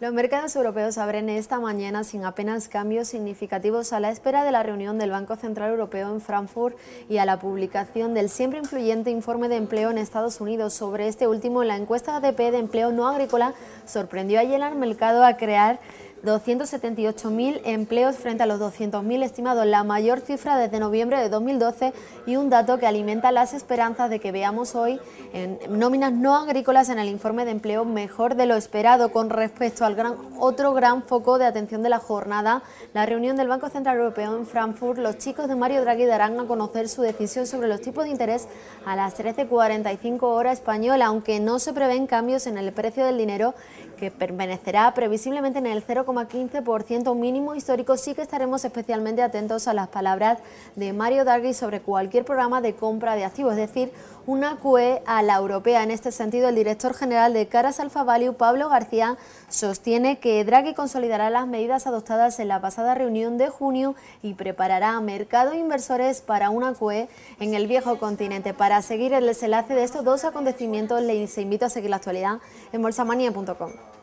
Los mercados europeos abren esta mañana sin apenas cambios significativos a la espera de la reunión del Banco Central Europeo en Frankfurt y a la publicación del siempre influyente informe de empleo en Estados Unidos. Sobre este último, la encuesta ADP de empleo no agrícola sorprendió a al mercado a crear 278.000 empleos frente a los 200.000 estimados, la mayor cifra desde noviembre de 2012 y un dato que alimenta las esperanzas de que veamos hoy en nóminas no agrícolas en el informe de empleo mejor de lo esperado con respecto al gran, otro gran foco de atención de la jornada, la reunión del Banco Central Europeo en Frankfurt. Los chicos de Mario Draghi darán a conocer su decisión sobre los tipos de interés a las 13.45 hora española, aunque no se prevén cambios en el precio del dinero que permanecerá previsiblemente en el 0,15% mínimo histórico, sí que estaremos especialmente atentos a las palabras de Mario Draghi sobre cualquier programa de compra de activos, es decir, una QE a la europea. En este sentido, el director general de Caras Alfa Value, Pablo García, sostiene que Draghi consolidará las medidas adoptadas en la pasada reunión de junio y preparará a mercado e inversores para una QE en el viejo continente. Para seguir el desenlace de estos dos acontecimientos, les invito a seguir la actualidad en bolsamania.com.